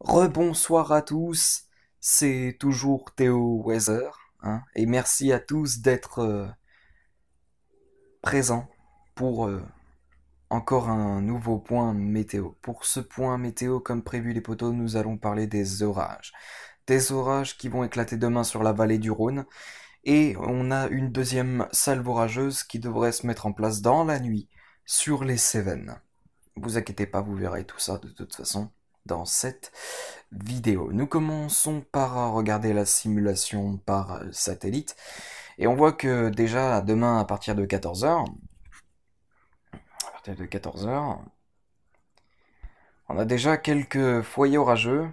Rebonsoir à tous, c'est toujours Théo Weather, hein, et merci à tous d'être euh, présents pour euh, encore un nouveau point météo. Pour ce point météo, comme prévu les poteaux, nous allons parler des orages. Des orages qui vont éclater demain sur la vallée du Rhône, et on a une deuxième salve orageuse qui devrait se mettre en place dans la nuit sur les Cévennes. Vous inquiétez pas, vous verrez tout ça de toute façon dans cette vidéo. Nous commençons par regarder la simulation par euh, satellite et on voit que déjà demain à partir de 14h, à partir de 14h, on a déjà quelques foyers orageux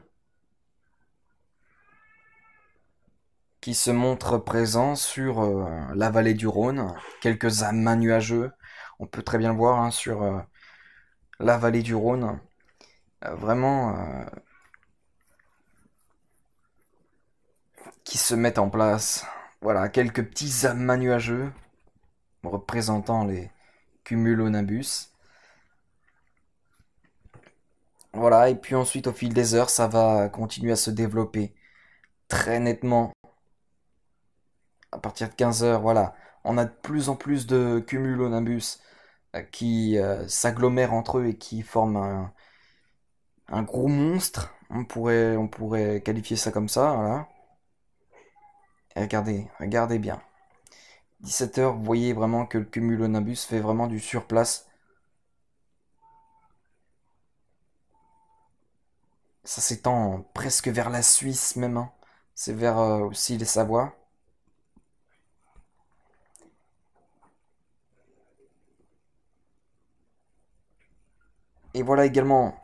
qui se montrent présents sur euh, la vallée du Rhône, quelques amas nuageux, on peut très bien le voir hein, sur euh, la vallée du Rhône. Euh, vraiment euh, qui se mettent en place. Voilà, quelques petits amas nuageux représentant les cumulonimbus. Voilà, et puis ensuite au fil des heures, ça va continuer à se développer très nettement. À partir de 15 heures, voilà, on a de plus en plus de cumulonimbus euh, qui s'agglomèrent entre eux et qui forment un, un gros monstre. On pourrait, on pourrait qualifier ça comme ça, regardez, regardez bien. 17h, vous voyez vraiment que le cumulonimbus fait vraiment du surplace. Ça s'étend presque vers la Suisse même. Hein. C'est vers euh, aussi les Savoies. Et voilà également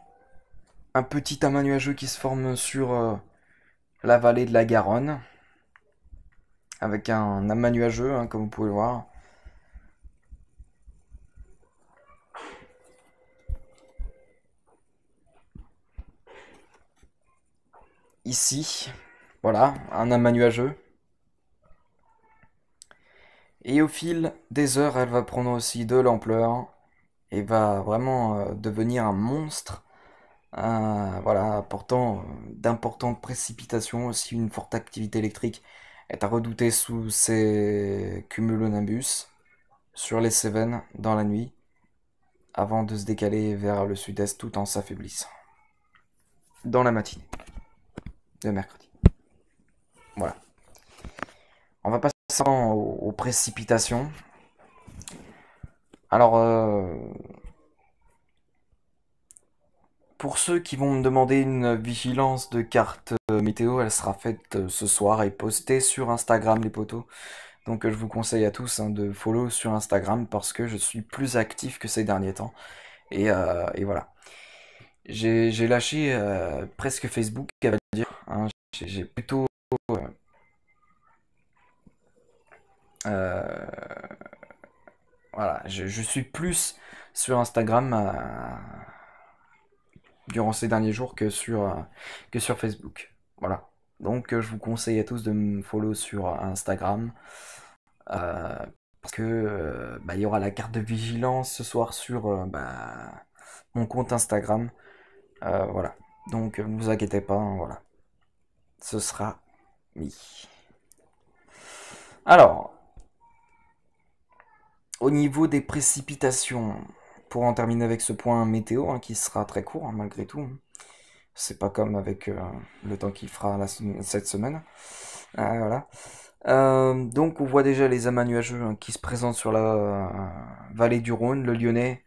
petit amas nuageux qui se forme sur euh, la vallée de la Garonne. Avec un amas nuageux, hein, comme vous pouvez le voir. Ici, voilà, un amas nuageux. Et au fil des heures, elle va prendre aussi de l'ampleur et va vraiment euh, devenir un monstre euh, voilà, pourtant euh, d'importantes précipitations. Aussi, une forte activité électrique est à redouter sous ces cumulonimbus sur les Cévennes dans la nuit avant de se décaler vers le sud-est tout en s'affaiblissant. Dans la matinée de mercredi. Voilà. On va passer aux, précipitations. Alors, euh, Pour ceux qui vont me demander une vigilance de carte euh, météo, elle sera faite euh, ce soir et postée sur Instagram les poteaux. Donc euh, je vous conseille à tous hein, de follow sur Instagram parce que je suis plus actif que ces derniers temps. Et, voilà. J'ai lâché presque Facebook, à dire. Hein. J'ai plutôt... voilà, je, suis plus sur Instagram durant ces derniers jours que sur, euh, que sur Facebook. Voilà. Donc euh, je vous conseille à tous de me follow sur euh, Instagram. parce que bah, il y aura la carte de vigilance ce soir sur bah, mon compte Instagram. voilà. Donc ne vous inquiétez pas, hein, voilà. Ce sera mis. Alors, au niveau des précipitations, pour en terminer avec ce point météo, hein, qui sera très court hein, malgré tout. Hein. C'est pas comme avec euh, le temps qu'il fera cette semaine. Ah, voilà. Euh, donc on voit déjà les amas nuageux qui se présentent sur la euh, vallée du Rhône, le Lyonnais,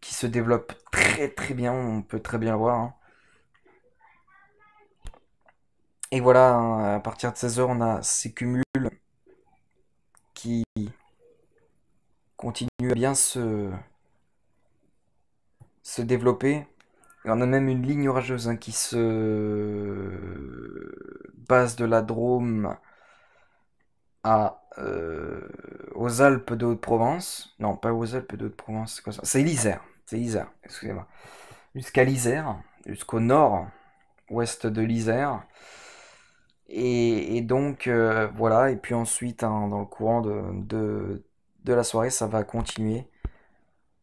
qui se développe très très bien, on peut très bien le voir. Et voilà, à partir de 16h, on a ces cumuls qui continuent à bien se se développer. on a même une ligne orageuse hein, qui se base de la Drôme à, euh, aux Alpes de Haute-Provence. Non, pas aux Alpes de Haute-Provence, c'est quoi ça C'est l'Isère. C'est l'Isère, excusez-moi. Jusqu'à l'Isère, jusqu'au nord, ouest de l'Isère. Et, donc, euh, voilà. Et puis ensuite, hein, dans le courant de, la soirée, ça va continuer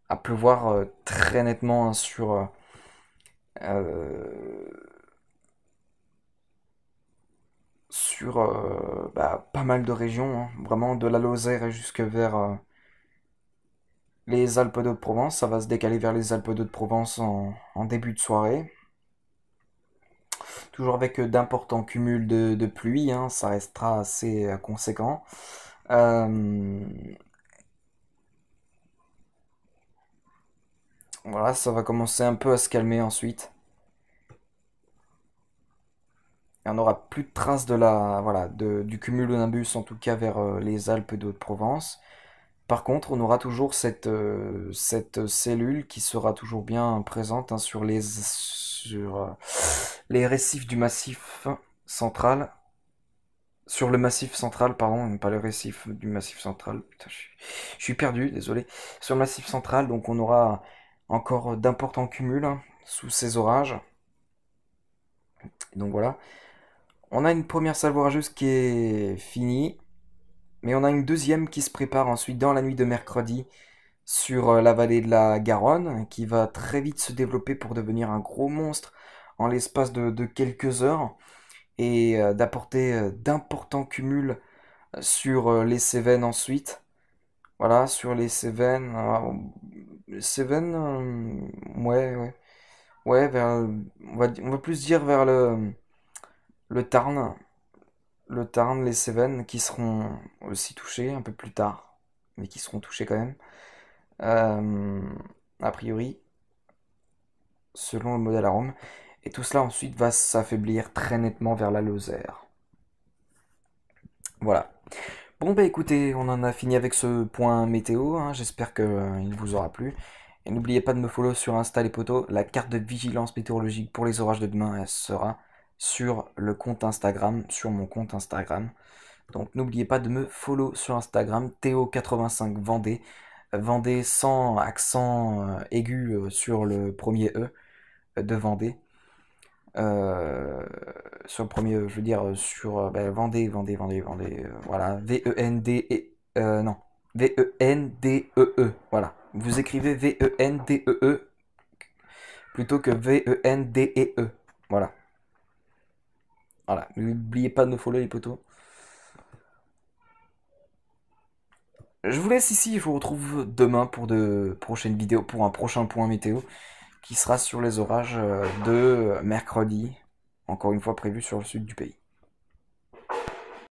à pleuvoir euh, très nettement hein, sur euh, euh, sur bah, pas mal de régions, hein. vraiment de la Lozère jusque vers les Alpes de Provence. Ça va se décaler vers les Alpes de Provence en, début de soirée. Toujours avec d'importants cumuls de, pluie, hein. ça restera assez conséquent. Voilà, ça va commencer un peu à se calmer ensuite. Et on n'aura plus de traces de la, voilà, de, du cumulonimbus, en tout cas vers euh, les Alpes de Haute-Provence. Par contre, on aura toujours cette, euh, cette cellule qui sera toujours bien présente hein, sur, les, sur euh, les récifs du massif central. Sur le massif central, pardon, pas le récif du massif central. Putain, je, je suis perdu, désolé. Sur le massif central, donc on aura encore euh, d'importants cumuls hein, sous ces orages. Donc voilà. On a une première salve orageuse qui est finie, mais on a une deuxième qui se prépare ensuite dans la nuit de mercredi sur euh, la vallée de la Garonne, qui va très vite se développer pour devenir un gros monstre en l'espace de, de, quelques heures et euh, d'apporter d'importants cumuls sur les Cévennes ensuite. Voilà, sur les Cévennes. Euh, euh, ouais, ouais. Ouais, vers, on va, on va plus dire vers le, le Tarn. Le Tarn, les Cévennes, qui seront aussi touchés un peu plus tard, mais qui seront touchés quand même. Euh, a priori, selon le modèle à Rome. Et tout cela ensuite va s'affaiblir très nettement vers la Lozère. Voilà. Bon bah écoutez, on en a fini avec ce point météo, hein. j'espère qu'il euh, vous aura plu. Et n'oubliez pas de me follow sur Insta les potos, la carte de vigilance météorologique pour les orages de demain elle sera sur le compte Instagram, sur mon compte Instagram. Donc n'oubliez pas de me follow sur Instagram, Théo85 Vendée. Vendée sans accent euh, aigu euh, sur le premier E de Vendée. Euh, sur le premier, je veux dire, sur euh, ben, Vendée, Vendée, Vendée, Vendée, euh, voilà, V-E-N-D, -E, e non, V-E-N-D-E-E, e e, voilà. Vous écrivez V-E-N-D-E-E plutôt que V-E-N-D-E-E, voilà. Voilà, n'oubliez pas de me follow les potos. Je vous laisse ici, je vous retrouve demain pour de prochaines vidéos, pour un prochain point météo qui sera sur les orages euh, de mercredi, encore une fois prévu sur le sud du pays.